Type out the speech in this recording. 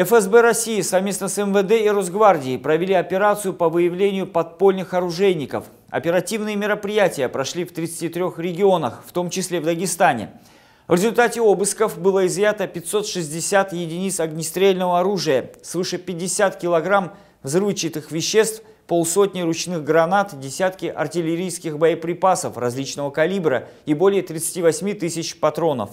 ФСБ России совместно с МВД эм и Росгвардией провели операцию по выявлению подпольных оружейников. Оперативные мероприятия прошли в 33 регионах, в том числе в Дагестане. В результате обысков было изъято 560 единиц огнестрельного оружия, свыше 50 килограмм взрывчатых веществ, полсотни ручных гранат, десятки артиллерийских боеприпасов различного калибра и более 38 тысяч патронов.